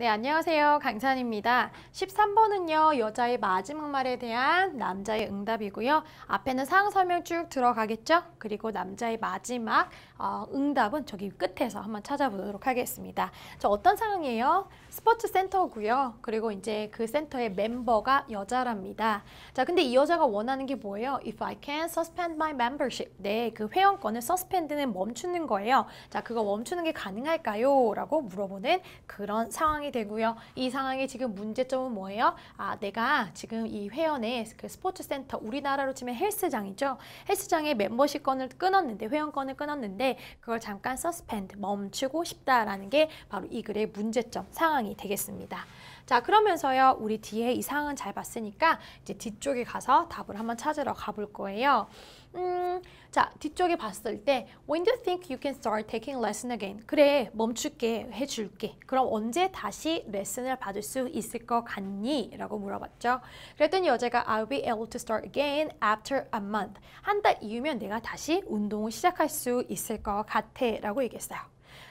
네, 안녕하세요. 강찬입니다. 13번은요, 여자의 마지막 말에 대한 남자의 응답이고요. 앞에는 상황 설명 쭉 들어가겠죠? 그리고 남자의 마지막 어, 응답은 저기 끝에서 한번 찾아보도록 하겠습니다. 저 어떤 상황이에요? 스포츠 센터고요. 그리고 이제 그 센터의 멤버가 여자랍니다. 자, 근데 이 여자가 원하는 게 뭐예요? If I can suspend my membership. 네, 그 회원권을 suspend는 멈추는 거예요. 자, 그거 멈추는 게 가능할까요? 라고 물어보는 그런 상황이 되고요. 이 상황의 지금 문제점은 뭐예요? 아, 내가 지금 이 회원의 그 스포츠 센터, 우리나라로 치면 헬스장이죠. 헬스장의 멤버십권을 끊었는데, 회원권을 끊었는데, 그걸 잠깐 suspend, 멈추고 싶다라는 게 바로 이 글의 문제점, 상황이 모양이 되겠습니다. 자 그러면서요 우리 뒤에 이 상은 잘 봤으니까 이제 뒤쪽에 가서 답을 한번 찾으러 가볼 거예요. 음, 자 뒤쪽에 봤을 때 When do you think you can start taking lesson again? 그래 멈출게 해줄게. 그럼 언제 다시 레슨을 받을 수 있을 것 같니? 라고 물어봤죠. 그랬더니 여자가 I'll be able to start again after a month. 한 달 이후면 내가 다시 운동을 시작할 수 있을 것 같아 라고 얘기했어요.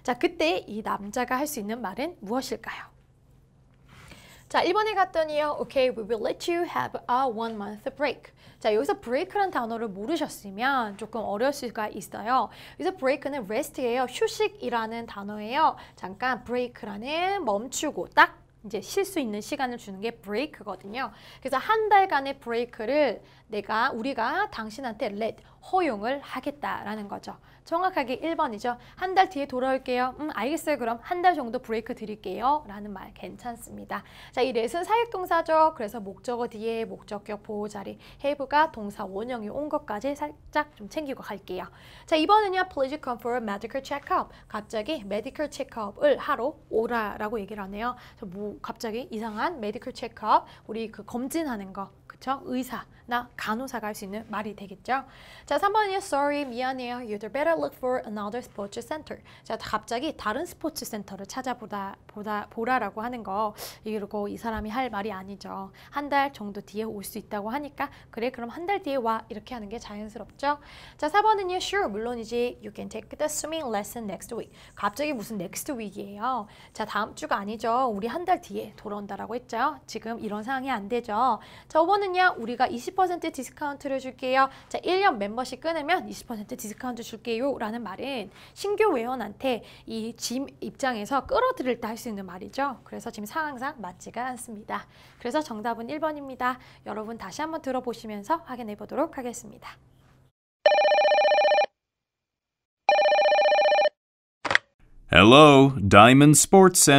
자 그때 이 남자가 할 수 있는 말은 무엇일까요? 자, 1번에 갔더니요. Okay, we will let you have a one month break. 자, 여기서 break란 단어를 모르셨으면 조금 어려울 수가 있어요. 여기서 break는 rest예요. 휴식이라는 단어예요. 잠깐 break라는 멈추고 딱 이제 쉴 수 있는 시간을 주는 게 브레이크거든요. 그래서 한 달간의 브레이크를 내가 우리가 당신한테 let 허용을 하겠다라는 거죠. 정확하게 1번이죠. 한 달 뒤에 돌아올게요. 음, 알겠어요. 그럼 한 달 정도 브레이크 드릴게요. 라는 말 괜찮습니다. 자, 이 렛은 사역동사죠. 그래서 목적어 뒤에 목적격 보호자리 해부가 동사 원형이 온 것까지 살짝 좀 챙기고 갈게요. 자, 이번은요. Please come for a medical check-up. 갑자기 medical check-up을 하러 오라라고 얘기를 하네요. 뭐, 갑자기 이상한 메디컬 체크업 우리 그 검진하는 거 그쵸? 의사나 간호사가 할 수 있는 말이 되겠죠. 자, 3번이요. Sorry, 미안해요. You'd better look for another sports center. 자, 갑자기 다른 스포츠 센터를 찾아보다 보다 보라라고 하는 거 이러고 이 사람이 할 말이 아니죠. 한 달 정도 뒤에 올 수 있다고 하니까 그래 그럼 한 달 뒤에 와 이렇게 하는 게 자연스럽죠. 자, 4번은요. Sure, 물론이지. You can take the swimming lesson next week. 갑자기 무슨 next week이에요. 자, 다음 주가 아니죠. 우리 한 달 뒤에 돌아온다라고 했죠. 지금 이런 상황이 안 되죠. 자, 5번은 혜택은 우리가 20% 디스카운트를 줄게요. 자, 1년 멤버십 끊으면 20% 디스카운트 줄게요. 라는 말은 신규 회원한테 이 짐 입장에서 끌어들일 때 할 수 있는 말이죠. 그래서 지금 상황상 맞지가 않습니다. 그래서 정답은 1번입니다. 여러분 다시 한번 들어보시면서 확인해 보도록 하겠습니다. Hello, Diamond Sports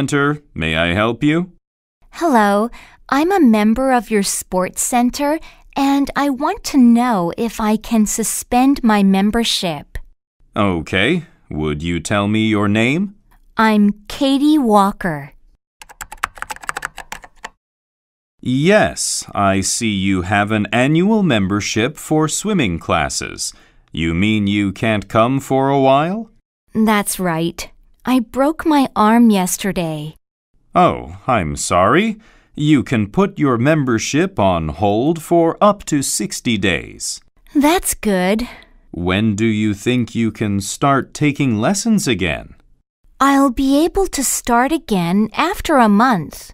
Hello, I'm a member of your sports center and I want to know if I can suspend my membership. Okay, would you tell me your name? I'm Katie Walker. Yes, I see you have an annual membership for swimming classes. You mean you can't come for a while? That's right. I broke my arm yesterday. Oh, I'm sorry. You can put your membership on hold for up to 60 days. That's good. When do you think you can start taking lessons again? I'll be able to start again after a month.